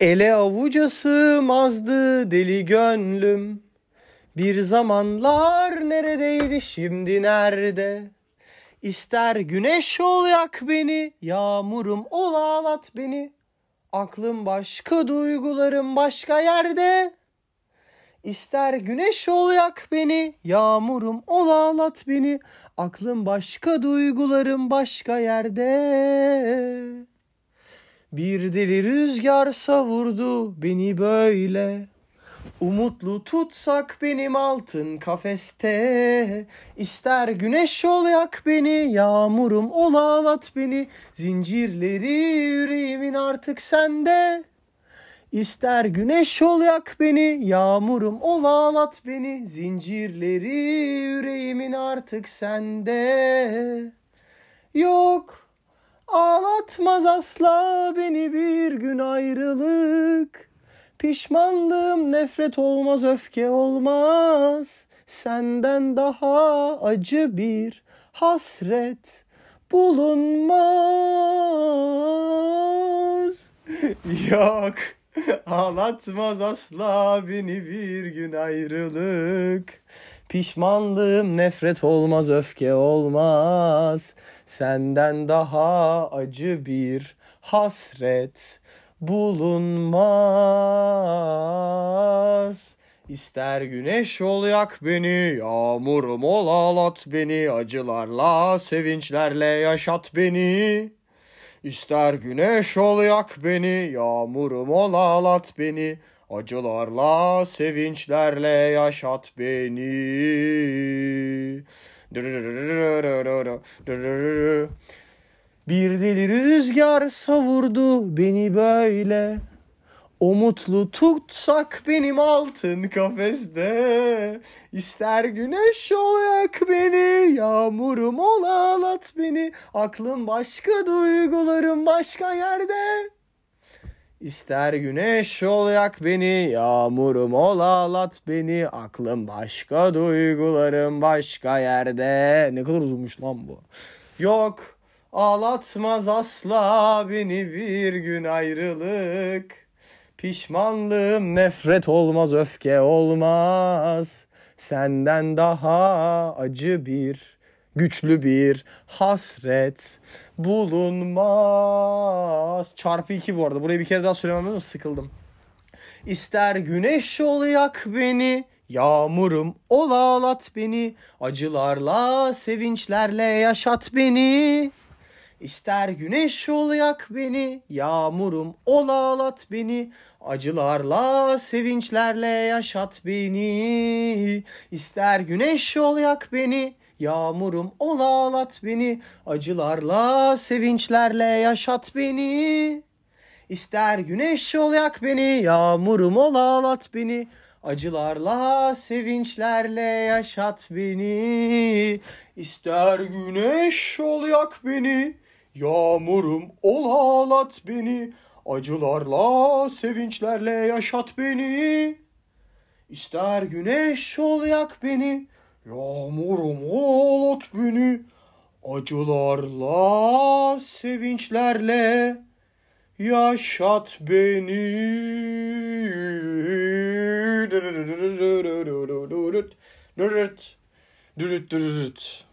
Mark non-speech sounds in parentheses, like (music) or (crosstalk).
Ele avuca sığmazdı deli gönlüm. Bir zamanlar neredeydi şimdi nerede? İster güneş ol yak beni, yağmurum ol ağlat beni. Aklım başka, duygularım başka yerde. İster güneş ol yak beni, yağmurum ol ağlat beni. Aklım başka, duygularım başka yerde. Bir deli rüzgar savurdu beni böyle. Umutlu tutsak benim altın kafeste İster güneş ol yak beni Yağmurum ol ağlat beni Zincirleri yüreğimin artık sende İster güneş ol yak beni Yağmurum ol ağlat beni Zincirleri yüreğimin artık sende Yok Ağlatmaz asla beni bir gün ayrılık. Pişmanlığım nefret olmaz, öfke olmaz. Senden daha acı bir hasret bulunmaz. (laughs) Yok. Ağlatmaz asla beni bir gün ayrılık. Pişmanlığım nefret olmaz öfke olmaz Senden daha acı bir hasret bulunmaz İster güneş ol yak beni, yağmurum ol ağlat beni, acılarla, sevinçlerle yaşat beni. İster güneş ol yak beni, yağmurum ol ağlat beni, Acılarla, sevinçlerle yaşat beni. Bir deli rüzgar savurdu beni böyle. O mutlu tutsak benim altın kafeste. İster güneş ol yak beni, yağmurum ol ağlat beni. Aklım başka, duygularım başka yerde. İster güneş ol yak beni, yağmurum ol ağlat beni. Aklım başka, duygularım başka yerde. Ne kadar uzunmuş lan bu. Yok, ağlatmaz asla beni bir gün ayrılık. Pişmanlığım nefret olmaz, öfke olmaz. Senden daha acı bir güçlü bir hasret bulunmaz. Çarpı 2 bu arada. Burayı bir kere daha söylemem lazım sıkıldım. İster güneş ol yak beni, yağmurum ol ağlat beni, acılarla sevinçlerle yaşat beni. İster güneş ol beni, yağmurum ol ağlat beni, acılarla sevinçlerle yaşat beni. İster güneş ol beni, yağmurum ol ağlat beni, acılarla sevinçlerle yaşat beni. İster güneş ol beni, yağmurum ol ağlat beni, Acılarla, sevinçlerle yaşat beni. İster güneş ol yak beni, Yağmurum ol ağlat beni, acılarla sevinçlerle yaşat beni. İster güneş ol yak beni, yağmurum ol ot beni. Acılarla sevinçlerle yaşat beni. Dürüt